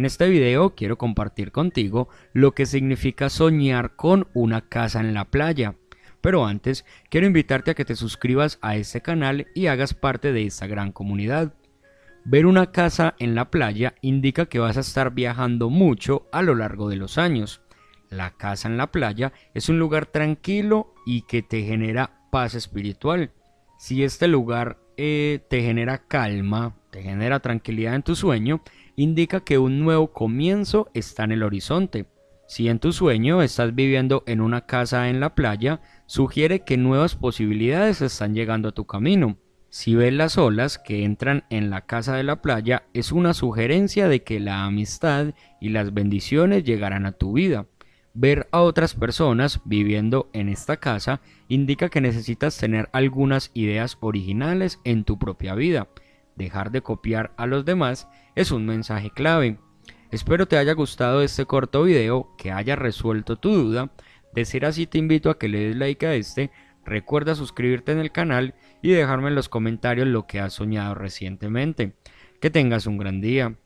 En este video quiero compartir contigo lo que significa soñar con una casa en la playa. Pero antes, quiero invitarte a que te suscribas a este canal y hagas parte de esta gran comunidad. Ver una casa en la playa indica que vas a estar viajando mucho a lo largo de los años. La casa en la playa es un lugar tranquilo y que te genera paz espiritual. Si este lugar eh, te genera calma, te genera tranquilidad en tu sueño, indica que un nuevo comienzo está en el horizonte. Si en tu sueño estás viviendo en una casa en la playa, sugiere que nuevas posibilidades están llegando a tu camino. Si ves las olas que entran en la casa de la playa, es una sugerencia de que la amistad y las bendiciones llegarán a tu vida. Ver a otras personas viviendo en esta casa indica que necesitas tener algunas ideas originales en tu propia vida dejar de copiar a los demás es un mensaje clave. Espero te haya gustado este corto video, que haya resuelto tu duda. De ser así te invito a que le des like a este, recuerda suscribirte en el canal y dejarme en los comentarios lo que has soñado recientemente. Que tengas un gran día.